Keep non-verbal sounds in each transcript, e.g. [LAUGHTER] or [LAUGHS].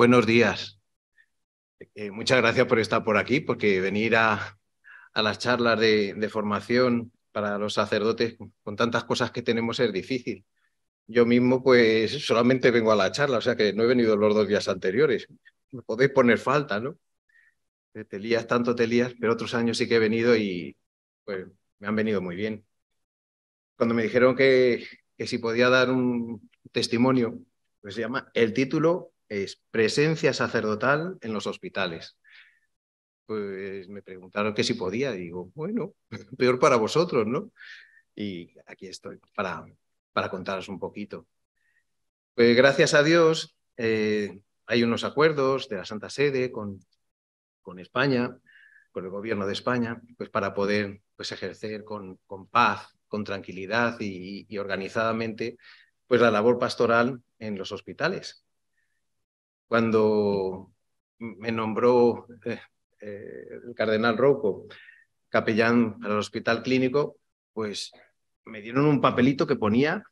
Buenos días. Eh, muchas gracias por estar por aquí, porque venir a, las charlas de, formación para los sacerdotes con tantas cosas que tenemos es difícil. Yo mismo pues solamente vengo a la charla, o sea que no he venido los dos días anteriores. Me podéis poner falta, ¿no? Te lías tanto, te lías, pero otros años sí que he venido y pues, me han venido muy bien. Cuando me dijeron que, que si podía dar un testimonio, pues se llama El título es presencia sacerdotal en los hospitales. Pues me preguntaron que si podía, digo, bueno, [LAUGHS] peor para vosotros, ¿no? Y aquí estoy para, para contaros un poquito. Pues gracias a Dios eh, hay unos acuerdos de la Santa Sede con, con España, con el gobierno de España, pues para poder pues, ejercer con, con paz, con tranquilidad y, y organizadamente pues, la labor pastoral en los hospitales cuando me nombró eh, eh, el cardenal Rocco capellán para el hospital clínico, pues me dieron un papelito que ponía...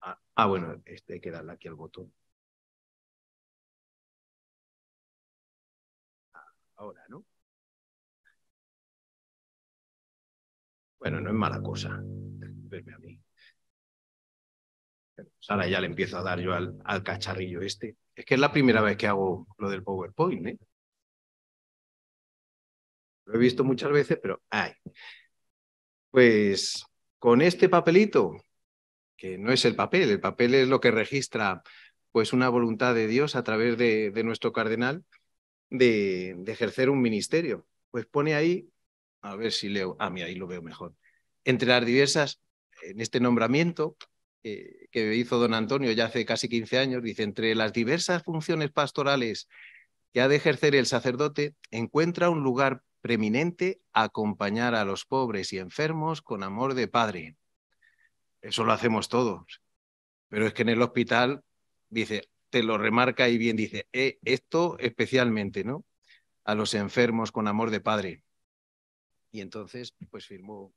Ah, ah, bueno, este, hay que darle aquí al botón. Ahora, ¿no? Bueno, no es mala cosa. Verme a mí. Pues ahora ya le empiezo a dar yo al cacharrillo este. Es que es la primera vez que hago lo del PowerPoint, ¿eh? Lo he visto muchas veces, pero ay. Pues con este papelito, que no es el papel, el papel es lo que registra pues una voluntad de Dios a través de, nuestro cardenal de, de ejercer un ministerio. Pues pone ahí, a ver si leo, ah, mira, ahí lo veo mejor. Entre las diversas, en este nombramiento, eh, que hizo don Antonio ya hace casi 15 años, dice, entre las diversas funciones pastorales que ha de ejercer el sacerdote, encuentra un lugar preeminente a acompañar a los pobres y enfermos con amor de padre. Eso lo hacemos todos. Pero es que en el hospital, dice, te lo remarca y bien, dice, eh, esto especialmente, ¿no? A los enfermos con amor de padre. Y entonces, pues firmó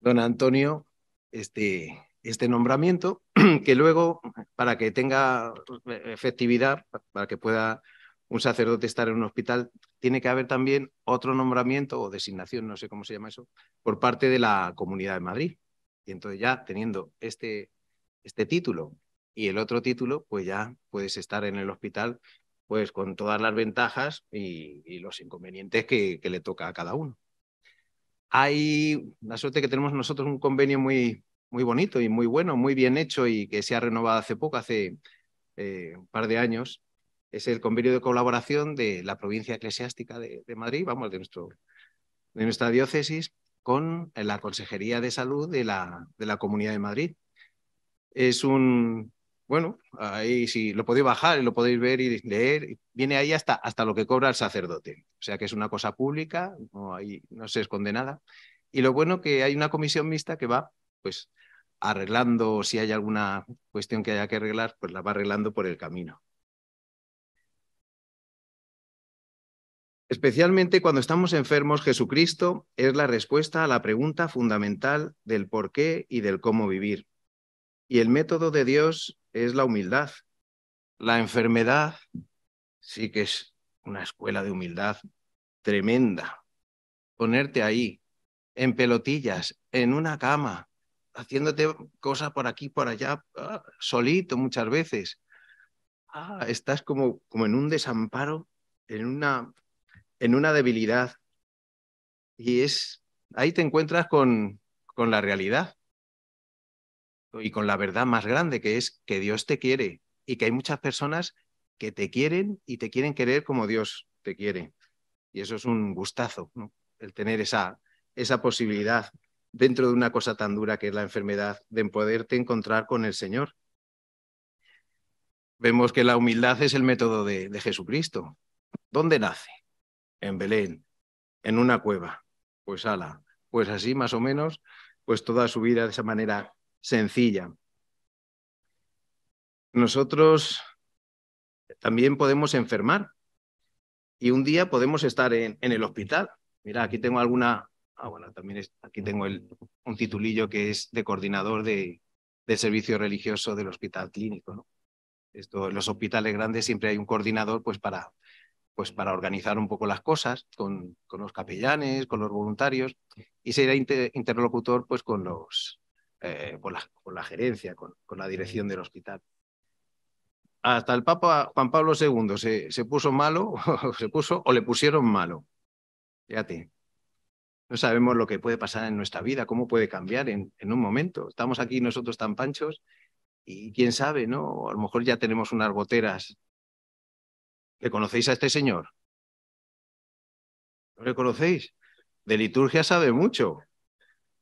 don Antonio este, este nombramiento, [CLEARS THROAT] que luego, para que tenga eh, efectividad, para que pueda un sacerdote estar en un hospital, tiene que haber también otro nombramiento o designación, no sé cómo se llama eso, por parte de la Comunidad de Madrid. Y entonces ya teniendo este, este título y el otro título, pues ya puedes estar en el hospital pues con todas las ventajas y, los inconvenientes que, que le toca a cada uno hay la suerte que tenemos nosotros un convenio muy, muy bonito y muy bueno, muy bien hecho y que se ha renovado hace poco, hace eh, un par de años, es el convenio de colaboración de la provincia eclesiástica de, Madrid, vamos, de, nuestro, de nuestra diócesis, con la Consejería de Salud de la, de la Comunidad de Madrid. Es un, bueno, ahí si sí, lo podéis bajar, lo podéis ver y leer, viene ahí hasta, hasta lo que cobra el sacerdote. O sea que es una cosa pública, no, no se esconde nada. Y lo bueno que hay una comisión mixta que va, pues, arreglando, si hay alguna cuestión que haya que arreglar, pues la va arreglando por el camino. Especialmente cuando estamos enfermos, Jesucristo es la respuesta a la pregunta fundamental del por qué y del cómo vivir. Y el método de Dios es la humildad. La enfermedad sí que es una escuela de humildad tremenda. Ponerte ahí, en pelotillas, en una cama, haciéndote cosas por aquí, por allá, ah, solito muchas veces. Ah, estás como, como en un desamparo, en una, en una debilidad. Y es, ahí te encuentras con, con la realidad y con la verdad más grande, que es que Dios te quiere y que hay muchas personas que te quieren y te quieren querer como Dios te quiere. Y eso es un gustazo, el tener esa, esa posibilidad dentro de una cosa tan dura que es la enfermedad, de poderte encontrar con el Señor. Vemos que la humildad es el método de, Jesucristo. ¿Dónde nace? En Belén, en una cueva. Pues ala, pues así más o menos, pues toda su vida de esa manera sencilla. Nosotros también podemos enfermar y un día podemos estar en, en el hospital. Mira, aquí tengo alguna Ah, bueno, también aquí tengo un titulillo que es de coordinador de, servicio religioso del hospital clínico. Esto, en los hospitales grandes siempre hay un coordinador pues, para, pues, organizar un poco las cosas con, los capellanes, con los voluntarios y será interlocutor pues, con, los, eh, con, la, gerencia, con, la dirección del hospital hasta el Papa Juan Pablo II se, puso malo, [LAUGHS] se puso o le pusieron malo. Fíjate, no sabemos lo que puede pasar en nuestra vida, cómo puede cambiar en, un momento. Estamos aquí nosotros tan panchos y quién sabe, ¿no? A lo mejor ya tenemos unas goteras. ¿Le conocéis a este señor? ¿No le conocéis? De liturgia sabe mucho.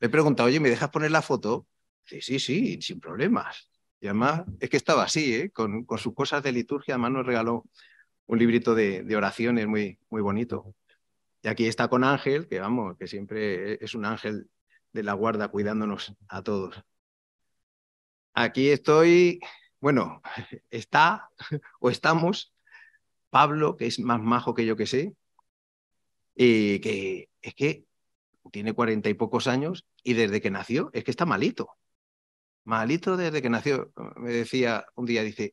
Le he preguntado, oye, ¿me dejas poner la foto? Sí, sí, sí, sin problemas. Y además es que estaba así, ¿eh? con, sus cosas de liturgia. Además nos regaló un librito de, de oraciones muy, muy bonito. Y aquí está con Ángel, que vamos, que siempre es un ángel de la guarda cuidándonos a todos. Aquí estoy, bueno, [LAUGHS] está [LAUGHS] o estamos Pablo, que es más majo que yo que sé, y que es que tiene cuarenta y pocos años y desde que nació es que está malito. Malito desde que nació. Me decía un día, dice,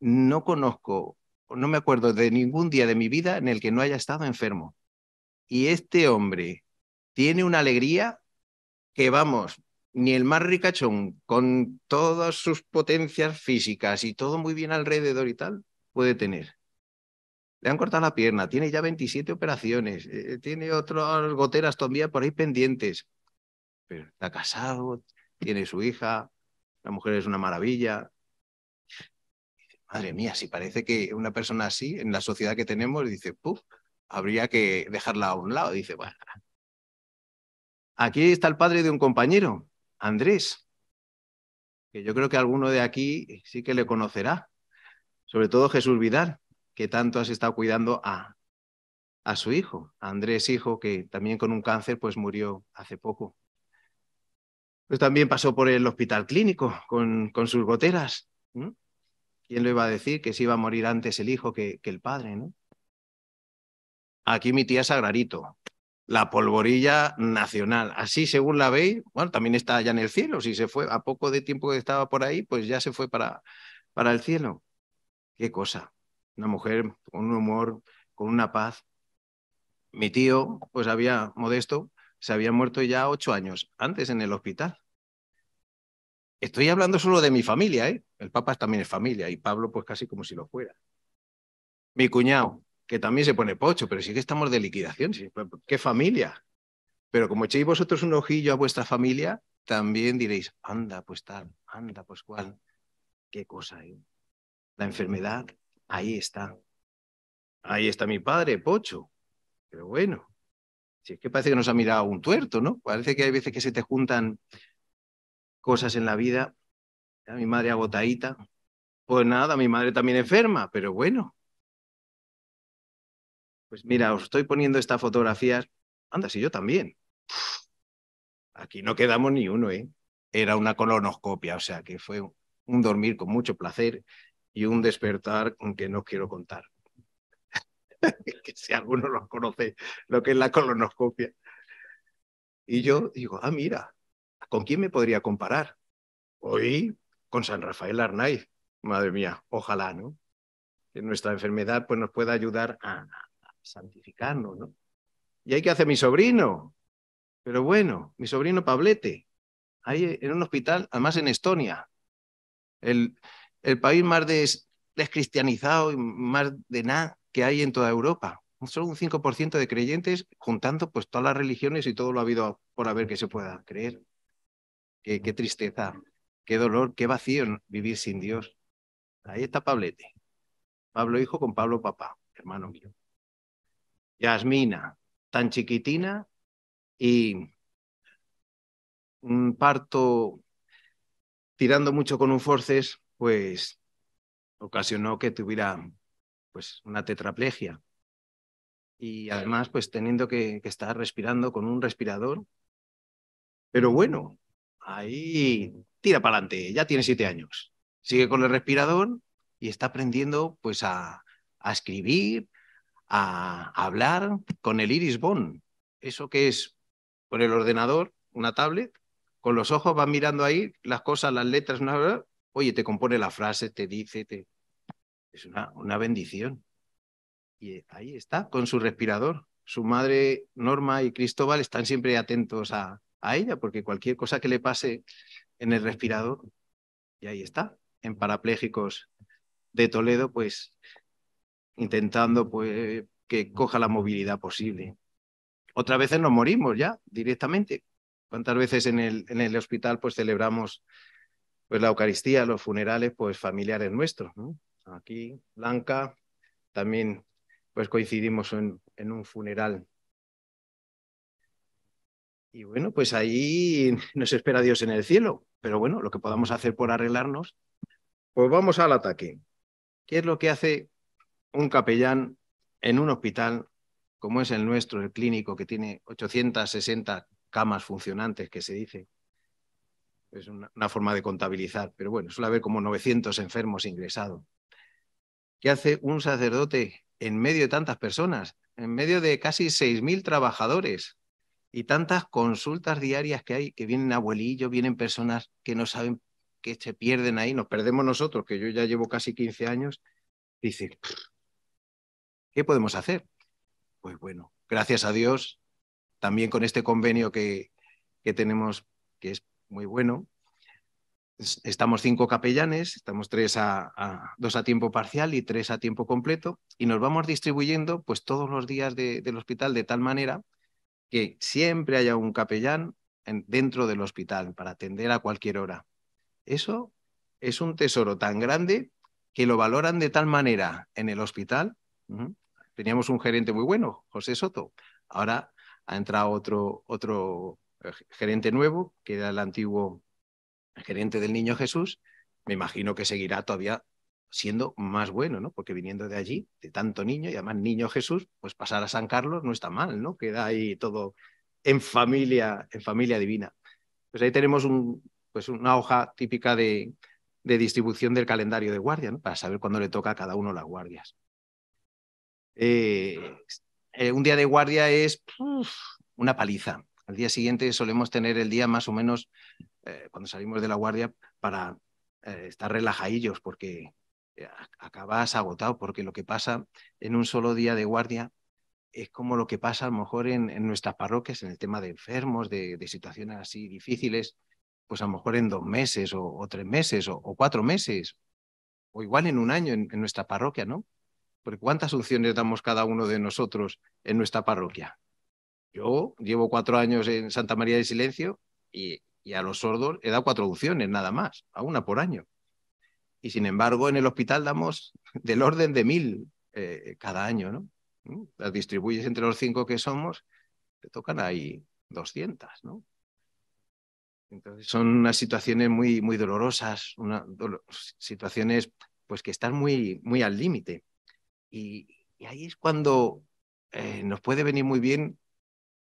no conozco, no me acuerdo de ningún día de mi vida en el que no haya estado enfermo y este hombre tiene una alegría que vamos, ni el más ricachón, con todas sus potencias físicas y todo muy bien alrededor y tal, puede tener. Le han cortado la pierna, tiene ya 27 operaciones, eh, tiene otras goteras todavía por ahí pendientes, pero está casado, tiene su hija, la mujer es una maravilla. Madre mía, si parece que una persona así, en la sociedad que tenemos, dice, puf habría que dejarla a un lado. Dice, bueno, aquí está el padre de un compañero, Andrés, que yo creo que alguno de aquí sí que le conocerá, sobre todo Jesús Vidal, que tanto has estado cuidando a, su hijo, a Andrés hijo, que también con un cáncer pues murió hace poco. Pues también pasó por el hospital clínico con, sus goteras. ¿Quién le iba a decir que se iba a morir antes el hijo que, que el padre? ¿no? Aquí mi tía Sagrarito, La polvorilla nacional. Así, según la veis, bueno, también está allá en el cielo. Si se fue a poco de tiempo que estaba por ahí, pues ya se fue para, para el cielo. Qué cosa. Una mujer con un humor, con una paz. Mi tío, pues había, modesto, se había muerto ya ocho años antes en el hospital. Estoy hablando solo de mi familia, ¿eh? El Papa también es familia y Pablo pues casi como si lo fuera. Mi cuñado, que también se pone pocho, pero sí que estamos de liquidación. Pues, ¿Qué familia? Pero como echéis vosotros un ojillo a vuestra familia, también diréis, anda, pues tal, anda, pues cual. ¿Qué cosa hay? La enfermedad, ahí está. Ahí está mi padre, pocho. Pero bueno, si es que parece que nos ha mirado un tuerto, ¿no? Parece que hay veces que se te juntan cosas en la vida. Mi madre agotadita. Pues nada, mi madre también enferma, pero bueno, pues mira, os estoy poniendo estas fotografías. anda, si yo también. aquí no quedamos ni uno, ¿eh? Era una colonoscopia, o sea que fue un dormir con mucho placer y un despertar que no quiero contar. [LAUGHS] que si alguno los conoce, lo que es la colonoscopia. Y yo digo, ah, mira, ¿con quién me podría comparar? Hoy con San Rafael Arnaiz. Madre mía, ojalá, ¿no? Que nuestra enfermedad pues, nos pueda ayudar a, santificando ¿no? ¿Y hay que hacer mi sobrino? Pero bueno, mi sobrino Pablete, ahí en un hospital, además en Estonia, el, país más descristianizado y más de nada que hay en toda Europa. Solo un 5% de creyentes, juntando pues todas las religiones y todo lo habido por haber que se pueda creer. Qué, qué tristeza, qué dolor, qué vacío vivir sin Dios. Ahí está Pablete. Pablo hijo con Pablo papá, hermano mío. Yasmina, tan chiquitina y un parto tirando mucho con un forces, pues ocasionó que tuviera pues una tetraplegia. Y además, pues teniendo que, estar respirando con un respirador. Pero bueno, ahí tira para adelante, ya tiene siete años. Sigue con el respirador y está aprendiendo pues a, a escribir, a hablar con el Iris Bond. Eso que es por el ordenador, una tablet, con los ojos van mirando ahí las cosas, las letras, una, oye, te compone la frase, te dice, te... es una, una bendición. Y ahí está, con su respirador. Su madre, Norma y Cristóbal están siempre atentos a, a ella, porque cualquier cosa que le pase en el respirador, y ahí está, en parapléjicos de Toledo, pues intentando pues, que coja la movilidad posible. Otras veces nos morimos ya directamente. ¿Cuántas veces en el, en el hospital pues, celebramos pues, la Eucaristía, los funerales pues, familiares nuestros? Aquí, Blanca, también pues, coincidimos en, en un funeral y bueno, pues ahí [LAUGHS] nos espera Dios en el cielo. Pero bueno, lo que podamos hacer por arreglarnos, pues vamos al ataque. ¿Qué es lo que hace un capellán en un hospital como es el nuestro, el clínico, que tiene 860 camas funcionantes, que se dice, es una, forma de contabilizar, pero bueno, suele haber como 900 enfermos ingresados. ¿Qué hace un sacerdote en medio de tantas personas, en medio de casi 6.000 trabajadores y tantas consultas diarias que hay, que vienen abuelillos, vienen personas que no saben que se pierden ahí, nos perdemos nosotros, que yo ya llevo casi 15 años, dice, ¿Qué podemos hacer? Pues bueno, gracias a Dios, también con este convenio que, que tenemos, que es muy bueno, estamos cinco capellanes, estamos tres a, dos a tiempo parcial y tres a tiempo completo, y nos vamos distribuyendo pues todos los días del hospital de tal manera que siempre haya un capellán dentro del hospital para atender a cualquier hora. Eso es un tesoro tan grande que lo valoran de tal manera en el hospital teníamos un gerente muy bueno, José Soto. Ahora ha entrado otro, otro eh, gerente nuevo, que era el antiguo gerente del Niño Jesús. Me imagino que seguirá todavía siendo más bueno, ¿no? Porque viniendo de allí, de tanto niño, y además Niño Jesús, pues pasar a San Carlos no está mal, ¿no? Queda ahí todo en familia, en familia divina. Pues ahí tenemos un, pues una hoja típica de, de distribución del calendario de guardia, Para saber cuándo le toca a cada uno las guardias. Eh, eh, un día de guardia es una paliza. Al día siguiente solemos tener el día más o menos, eh, cuando salimos de la guardia, para estar relajadillos, porque acabas agotado, porque lo que pasa en un solo día de guardia es como lo que pasa a lo mejor en, nuestras parroquias, en el tema de enfermos, de, situaciones así difíciles, pues a lo mejor en dos meses o, tres meses o, cuatro meses, o igual en un año en nuestra parroquia, ¿no? ¿cuántas unciones damos cada uno de nosotros en nuestra parroquia? Yo llevo cuatro años en Santa María de Silencio y, a los sordos he dado cuatro unciones nada más, a una por año. Y sin embargo, en el hospital damos del orden de mil eh, cada año, ¿no? Mm, las distribuyes entre los cinco que somos, te tocan ahí 200, ¿no? Entonces son unas situaciones muy, muy dolorosas, situaciones pues que están muy, muy al límite. Y, ahí es cuando eh, nos puede venir muy bien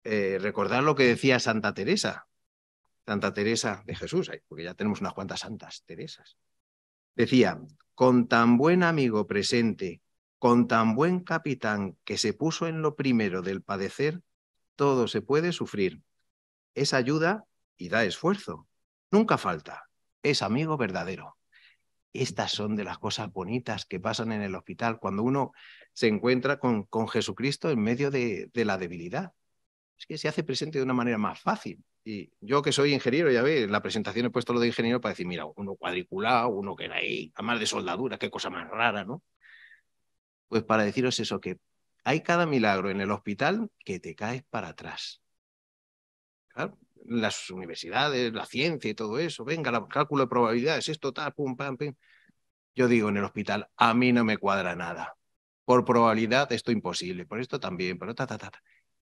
eh, recordar lo que decía Santa Teresa, Santa Teresa de Jesús, porque ya tenemos unas cuantas Santas Teresas. Decía, con tan buen amigo presente, con tan buen capitán que se puso en lo primero del padecer, todo se puede sufrir. Es ayuda y da esfuerzo. Nunca falta. Es amigo verdadero. Estas son de las cosas bonitas que pasan en el hospital cuando uno se encuentra con, con Jesucristo en medio de, la debilidad. Es que se hace presente de una manera más fácil. Y yo que soy ingeniero, ya veis, en la presentación he puesto lo de ingeniero para decir, mira, uno cuadriculado, uno que era ahí, a más de soldadura, qué cosa más rara, ¿no? Pues para deciros eso, que hay cada milagro en el hospital que te caes para atrás. Claro, las universidades, la ciencia y todo eso, venga, el cálculo de probabilidades, esto tal, pum, pam, Yo digo en el hospital, a mí no me cuadra nada. Por probabilidad esto imposible, por esto también, pero ta, ta, ta, ta.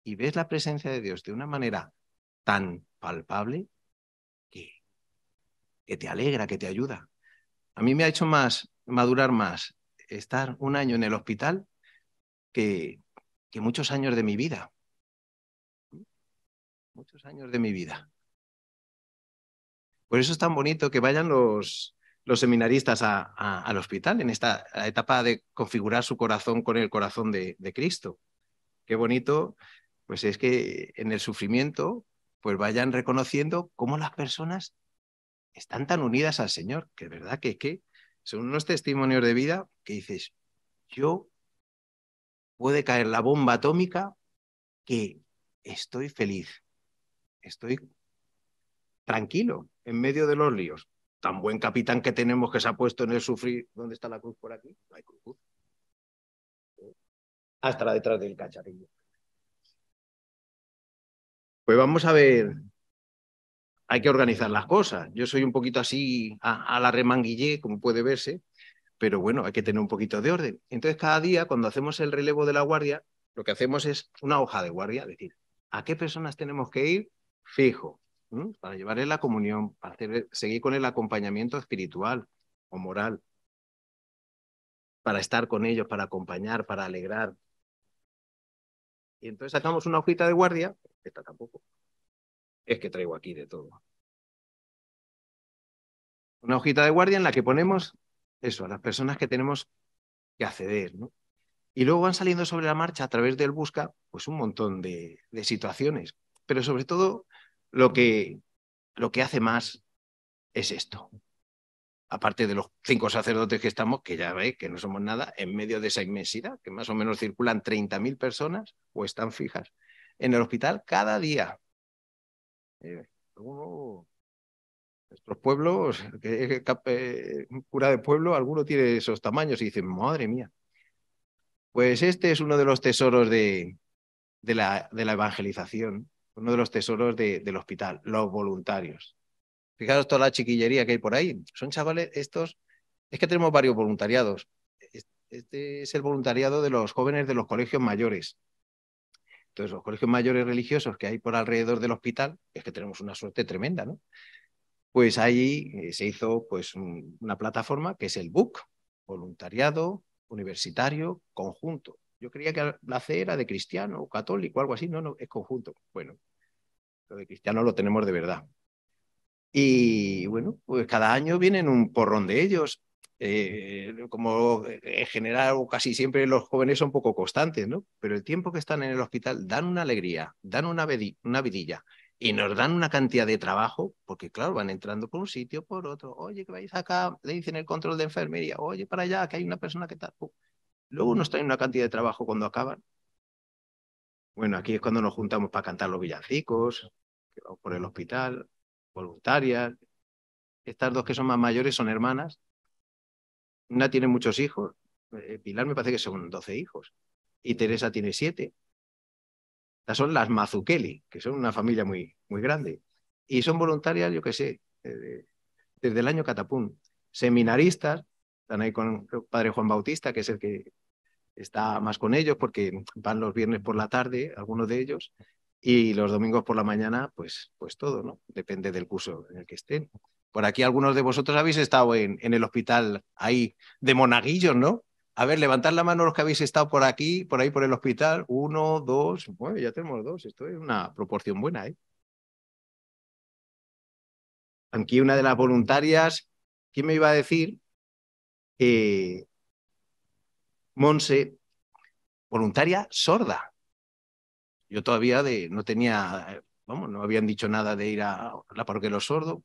Y ves la presencia de Dios de una manera tan palpable que, que te alegra, que te ayuda. A mí me ha hecho más madurar más estar un año en el hospital que, que muchos años de mi vida muchos años de mi vida. Por eso es tan bonito que vayan los, seminaristas al hospital en esta etapa de configurar su corazón con el corazón de, Cristo. Qué bonito, pues es que en el sufrimiento, pues vayan reconociendo cómo las personas están tan unidas al Señor, que es verdad que, que son unos testimonios de vida que dices, yo puede caer la bomba atómica que estoy feliz, estoy tranquilo en medio de los líos. Tan buen capitán que tenemos que se ha puesto en el sufrir. ¿Dónde está la cruz por aquí? No hay cruz. Hasta ah, la detrás del cacharillo Pues vamos a ver. Hay que organizar las cosas. Yo soy un poquito así a, la remanguillé, como puede verse, pero bueno, hay que tener un poquito de orden. Entonces, cada día, cuando hacemos el relevo de la guardia, lo que hacemos es una hoja de guardia, decir, a qué personas tenemos que ir, fijo, para llevarle la comunión, para seguir con el acompañamiento espiritual o moral, para estar con ellos, para acompañar, para alegrar. Y entonces sacamos una hojita de guardia, esta tampoco, es que traigo aquí de todo. Una hojita de guardia en la que ponemos eso, a las personas que tenemos que acceder, Y luego van saliendo sobre la marcha a través del busca, pues un montón de situaciones, pero sobre todo lo que, lo que hace más es esto. Aparte de los cinco sacerdotes que estamos, que ya veis que no somos nada, en medio de esa inmensidad, que más o menos circulan 30.000 personas o están fijas en el hospital cada día. Eh, nuestros pueblos, que, eh, cura de pueblo, alguno tiene esos tamaños y dicen, madre mía. Pues este es uno de los tesoros de la, de la evangelización uno de los tesoros del hospital, los voluntarios. Fijaros toda la chiquillería que hay por ahí. Son chavales estos, es que tenemos varios voluntariados. Este es el voluntariado de los jóvenes de los colegios mayores. Entonces, los colegios mayores religiosos que hay por alrededor del hospital, es que tenemos una suerte tremenda, ¿no? Pues ahí eh, se hizo pues, una plataforma que es el BUC, Voluntariado Universitario Conjunto. Yo creía que la C era de cristiano o católico, algo así. No, no, es conjunto. Bueno, lo de cristiano lo tenemos de verdad. Y bueno, pues cada año vienen un porrón de ellos. Eh, como eh, en general o casi siempre los jóvenes son poco constantes, ¿no? Pero el tiempo que están en el hospital dan una alegría, dan una, una vidilla y nos dan una cantidad de trabajo, porque claro, van entrando por un sitio, por otro, oye, que vais acá, le dicen el control de enfermería, oye, para allá, que hay una persona que está... Luego nos traen una cantidad de trabajo cuando acaban. Bueno, aquí es cuando nos juntamos para cantar los villancicos, por el hospital, voluntarias. Estas dos que son más mayores son hermanas. Una tiene muchos hijos. Eh, Pilar me parece que son 12 hijos. Y Teresa tiene siete. Estas son las Mazukeli, que son una familia muy, muy grande. Y son voluntarias, yo qué sé, eh, desde, el año Catapún. Seminaristas, están ahí con el padre Juan Bautista, que es el que está más con ellos porque van los viernes por la tarde, algunos de ellos, y los domingos por la mañana, pues, pues todo, ¿no? Depende del curso en el que estén. Por aquí algunos de vosotros habéis estado en, el hospital ahí de monaguillos, ¿no? A ver, levantad la mano los que habéis estado por aquí, por ahí por el hospital. Uno, dos, bueno, ya tenemos dos. Esto es una proporción buena, ahí ¿eh? Aquí una de las voluntarias, ¿quién me iba a decir? que Monse, voluntaria sorda. Yo todavía de, no tenía, vamos, no habían dicho nada de ir a la parroquia de los sordos.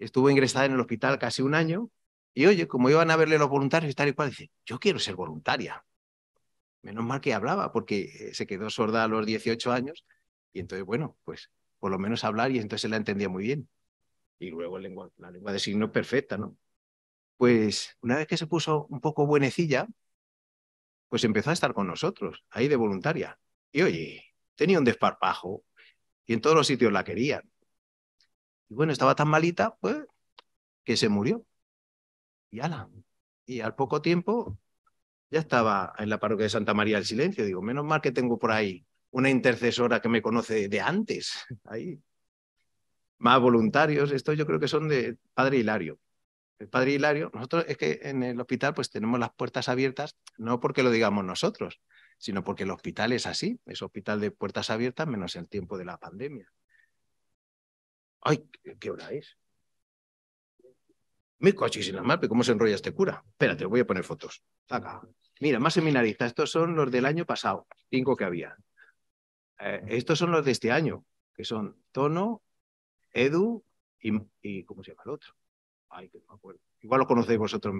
Estuvo ingresada en el hospital casi un año y oye, como iban a verle los voluntarios y tal y cual, dice, yo quiero ser voluntaria. Menos mal que hablaba porque eh, se quedó sorda a los 18 años y entonces, bueno, pues por lo menos hablar y entonces la entendía muy bien. Y luego la lengua de signos perfecta, ¿no? Pues una vez que se puso un poco buenecilla, pues empezó a estar con nosotros, ahí de voluntaria. Y oye, tenía un desparpajo y en todos los sitios la querían. Y bueno, estaba tan malita, pues, que se murió. Y Y al poco tiempo ya estaba en la parroquia de Santa María del Silencio. Digo, menos mal que tengo por ahí una intercesora que me conoce de antes. [LAUGHS] Ahí. Más voluntarios, esto yo creo que son de Padre Hilario el padre Hilario, nosotros es que en el hospital pues tenemos las puertas abiertas, no porque lo digamos nosotros, sino porque el hospital es así, es hospital de puertas abiertas menos el tiempo de la pandemia. Ay, ¿qué hora es? Mi coche sin la ¿cómo se enrolla este cura? Espérate, voy a poner fotos. Acá. Mira, más seminaristas, estos son los del año pasado, cinco que había. Eh, estos son los de este año, que son Tono, Edu y ¿cómo se llama el otro? Ay, que acuerdo. Igual lo conocéis vosotros.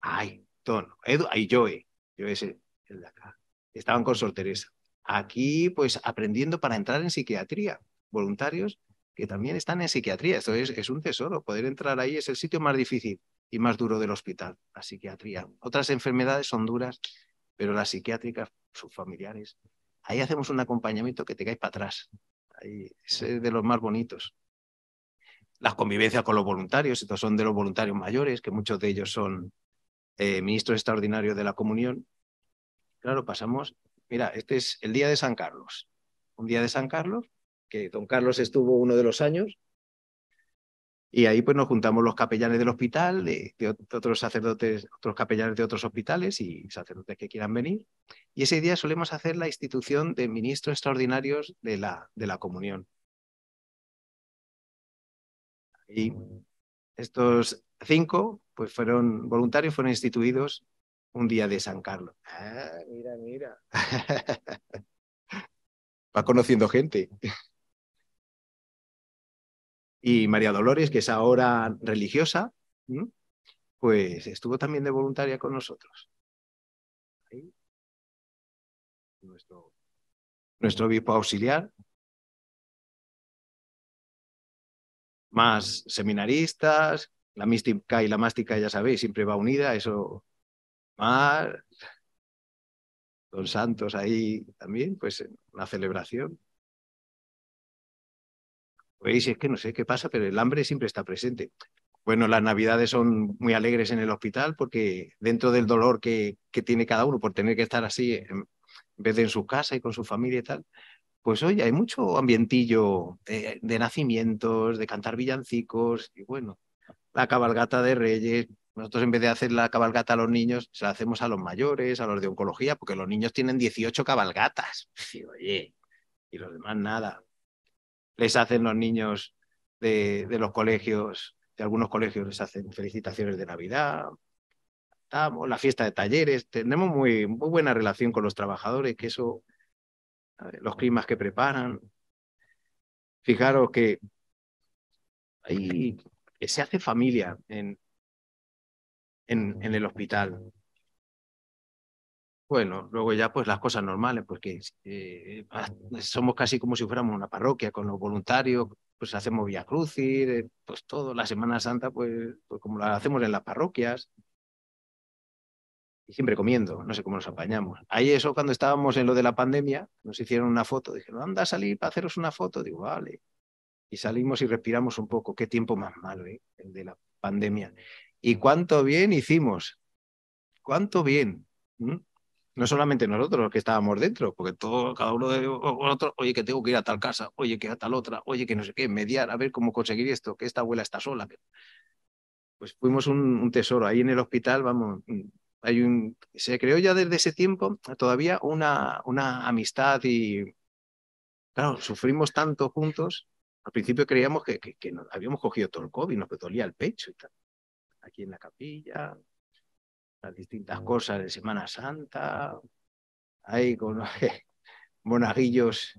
Ay, Tono. Edu, ay, Joe. Joe es el, de acá. Estaban con Sor Aquí, pues, aprendiendo para entrar en psiquiatría. Voluntarios que también están en psiquiatría. Esto es, un tesoro. Poder entrar ahí es el sitio más difícil y más duro del hospital, la psiquiatría. Otras enfermedades son duras, pero las psiquiátricas, sus familiares. Ahí hacemos un acompañamiento que te caes para atrás. Ahí es de los más bonitos las convivencias con los voluntarios, estos son de los voluntarios mayores, que muchos de ellos son eh, ministros extraordinarios de la comunión. Claro, pasamos, mira, este es el día de San Carlos, un día de San Carlos, que don Carlos estuvo uno de los años, y ahí pues nos juntamos los capellanes del hospital, de, otros sacerdotes, otros capellanes de otros hospitales y sacerdotes que quieran venir. Y ese día solemos hacer la institución de ministros extraordinarios de la, de la comunión. Y estos cinco pues fueron voluntarios, fueron instituidos un día de San Carlos. Ah, mira, mira. [LAUGHS] Va conociendo gente. Y María Dolores, que es ahora religiosa, pues estuvo también de voluntaria con nosotros. Nuestro, nuestro obispo auxiliar, más seminaristas, la mística y la mástica, ya sabéis, siempre va unida, eso más. Don Santos ahí también, pues una celebración. Veis, es que no sé qué pasa, pero el hambre siempre está presente. Bueno, las navidades son muy alegres en el hospital porque dentro del dolor que, tiene cada uno por tener que estar así en, en vez de en su casa y con su familia y tal, pues hoy hay mucho ambientillo de, nacimientos, de cantar villancicos, y bueno, la cabalgata de Reyes. Nosotros en vez de hacer la cabalgata a los niños, se la hacemos a los mayores, a los de oncología, porque los niños tienen 18 cabalgatas. [LAUGHS] Y, oye, y los demás nada. Les hacen los niños de, los colegios, de algunos colegios les hacen felicitaciones de Navidad, la fiesta de talleres. Tenemos muy, muy buena relación con los trabajadores, que eso los climas que preparan. Fijaros que ahí se hace familia en, en, el hospital. Bueno, luego ya pues las cosas normales, porque eh, eh, somos casi como si fuéramos una parroquia con los voluntarios, pues hacemos vía Crucis, eh, pues todo, la Semana Santa, pues, pues como la hacemos en las parroquias y siempre comiendo, no sé cómo nos apañamos. Ahí eso cuando estábamos en lo de la pandemia, nos hicieron una foto, dijeron, anda a salir para haceros una foto, digo, vale. Y salimos y respiramos un poco, qué tiempo más malo, ¿eh? el de la pandemia. Y cuánto bien hicimos, cuánto bien. ¿Mm? No solamente nosotros los que estábamos dentro, porque todo, cada uno de nosotros, oye, que tengo que ir a tal casa, oye, que a tal otra, oye, que no sé qué, mediar, a ver cómo conseguir esto, que esta abuela está sola. Pues fuimos un tesoro. Ahí en el hospital, vamos, mm, hay un, se creó ya desde ese tiempo todavía una, una amistad y, claro, sufrimos tanto juntos. Al principio creíamos que, habíamos cogido todo el COVID, nos dolía el pecho y tal. Aquí en la capilla, las distintas mm. cosas de Semana Santa, ahí con [LAUGHS] monaguillos,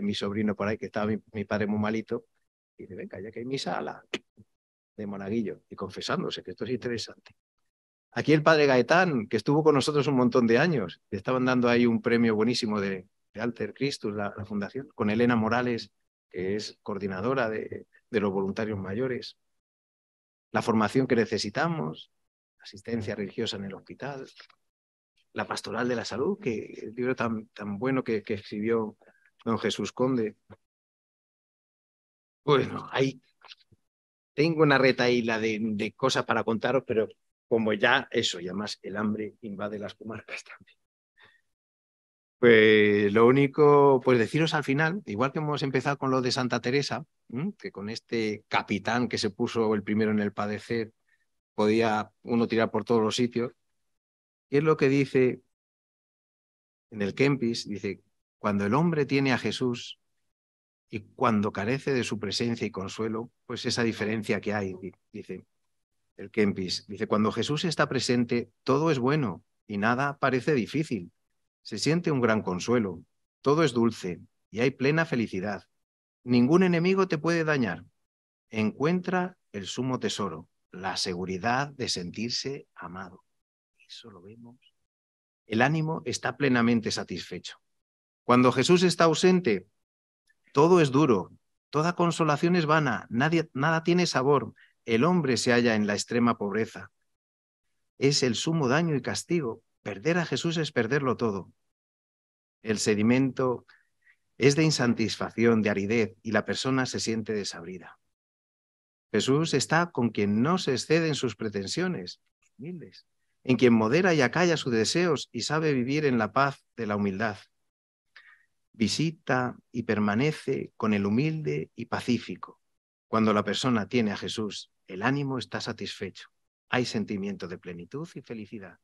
mi sobrino por ahí, que estaba mi, padre muy malito, y dice, venga, ya que hay misa, a la de monaguillo, y confesándose, que esto es interesante. Aquí el padre Gaetán, que estuvo con nosotros un montón de años, le estaban dando ahí un premio buenísimo de, Alter Christus, la, fundación, con Elena Morales, que es coordinadora de, los voluntarios mayores. La formación que necesitamos, asistencia religiosa en el hospital, la pastoral de la salud, que el libro tan, tan bueno que, escribió don Jesús Conde. Bueno, ahí tengo una retaíla de, de cosas para contaros, pero como ya eso, y además el hambre invade las comarcas [LAUGHS] también. Pues lo único, pues deciros al final, igual que hemos empezado con lo de Santa Teresa, que con este capitán que se puso el primero en el padecer, podía uno tirar por todos los sitios, y es lo que dice en el Kempis, dice, cuando el hombre tiene a Jesús y cuando carece de su presencia y consuelo, pues esa diferencia que hay, dice, el Kempis. Dice, cuando Jesús está presente, todo es bueno y nada parece difícil. Se siente un gran consuelo, todo es dulce y hay plena felicidad. Ningún enemigo te puede dañar. Encuentra el sumo tesoro, la seguridad de sentirse amado. Eso lo vemos. El ánimo está plenamente satisfecho. Cuando Jesús está ausente, todo es duro, toda consolación es vana, nada tiene sabor, el hombre se halla en la extrema pobreza. Es el sumo daño y castigo. Perder a Jesús es perderlo todo. El sedimento es de insatisfacción, de aridez, y la persona se siente desabrida. Jesús está con quien no se exceden en sus pretensiones, humildes, en quien modera y acalla sus deseos y sabe vivir en la paz de la humildad. Visita y permanece con el humilde y pacífico, cuando la persona tiene a Jesús el ánimo está satisfecho. Hay sentimiento de plenitud y felicidad.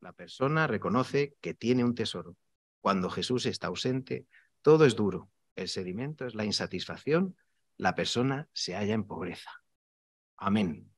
La persona reconoce que tiene un tesoro. Cuando Jesús está ausente, todo es duro. El sedimento es la insatisfacción. La persona se halla en pobreza. Amén.